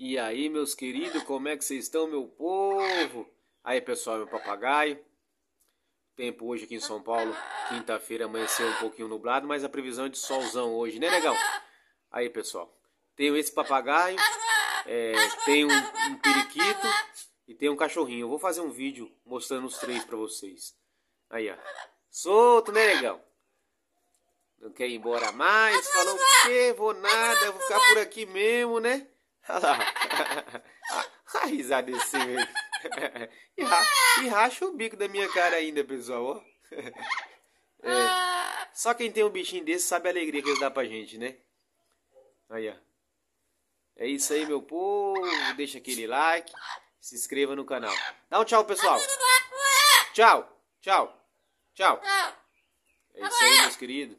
E aí, meus queridos, como é que vocês estão, meu povo? Aí, pessoal, meu papagaio. Tempo hoje aqui em São Paulo, quinta-feira amanheceu um pouquinho nublado, mas a previsão é de solzão hoje, né, legal? Aí, pessoal, tenho esse papagaio, é, tenho um, um periquito e tenho um cachorrinho. Eu vou fazer um vídeo mostrando os três para vocês. Aí, ó. Solto, né, legal? Não quer ir embora mais? Falou o quê? Vou nada, vou ficar por aqui mesmo, né? Olha lá. A, risada desse mesmo. E, racha o bico da minha cara ainda, pessoal. É. Só quem tem um bichinho desse sabe a alegria que ele dá pra gente, né? Aí, ó. É isso aí, meu povo. Deixa aquele like. Se inscreva no canal. Dá um tchau, pessoal. Tchau. Tchau. Tchau. É isso aí, meus queridos.